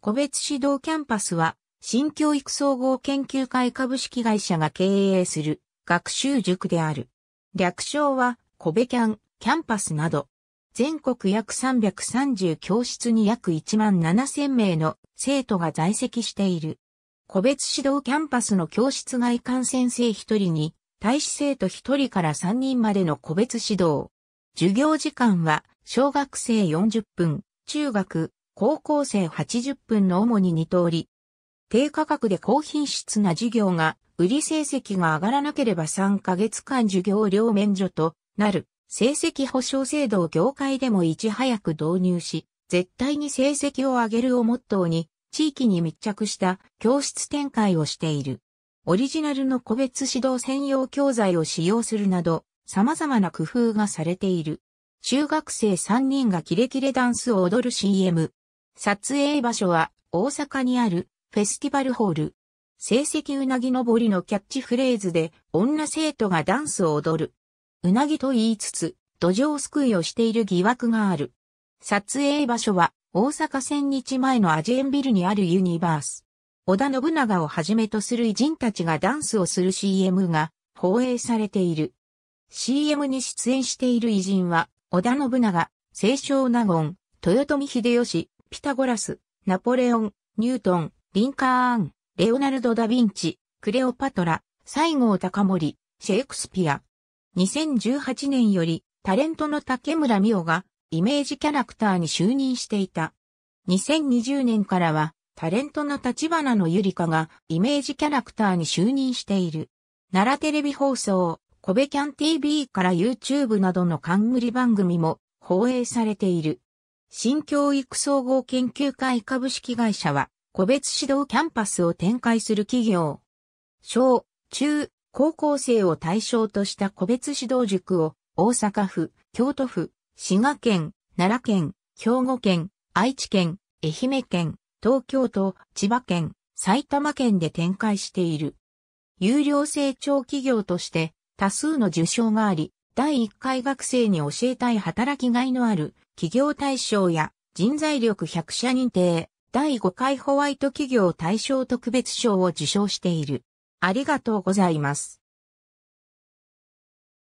個別指導キャンパスは、新教育総合研究会株式会社が経営する学習塾である。略称は、コベキャン、キャンパスなど、全国約330教室に約1万7000名の生徒が在籍している。個別指導キャンパスの教室外観先生1人に、対使生徒1人から3人までの個別指導。授業時間は、小学生40分、中学、高校生80分の主に2通り。低価格で高品質な授業が、売り成績が上がらなければ3ヶ月間授業料免除となる、成績保障制度を業界でもいち早く導入し、絶対に成績を上げるをモットーに、地域に密着した教室展開をしている。オリジナルの個別指導専用教材を使用するなど、様々な工夫がされている。中学生3人がキレキレダンスを踊る CM。撮影場所は大阪にあるフェスティバルホール。成績うなぎのぼりのキャッチフレーズで女生徒がダンスを踊る。うなぎと言いつつ、土壌すくいをしている疑惑がある。撮影場所は大阪千日前のアジエンビルにあるユニバース。織田信長をはじめとする偉人たちがダンスをする CM が放映されている。CM に出演している偉人は、織田信長、清少納言、豊臣秀吉、ピタゴラス、ナポレオン、ニュートン、リンカーン、レオナルド・ダ・ヴィンチ、クレオパトラ、西郷隆盛、シェイクスピア。2018年よりタレントの竹村美穂がイメージキャラクターに就任していた。2020年からはタレントの立花のゆりかがイメージキャラクターに就任している。奈良テレビ放送、コベキャン TV から YouTube などの冠番組も放映されている。新教育総合研究会株式会社は、個別指導キャンパスを展開する企業。小、中、高校生を対象とした個別指導塾を、大阪府、京都府、滋賀県、奈良県、兵庫県、愛知県、愛媛県、東京都、千葉県、埼玉県で展開している。有料成長企業として多数の受賞があり、第1回学生に教えたい働きがいのある企業対象や人材力100社認定、第5回ホワイト企業対象特別賞を受賞している。ありがとうございます。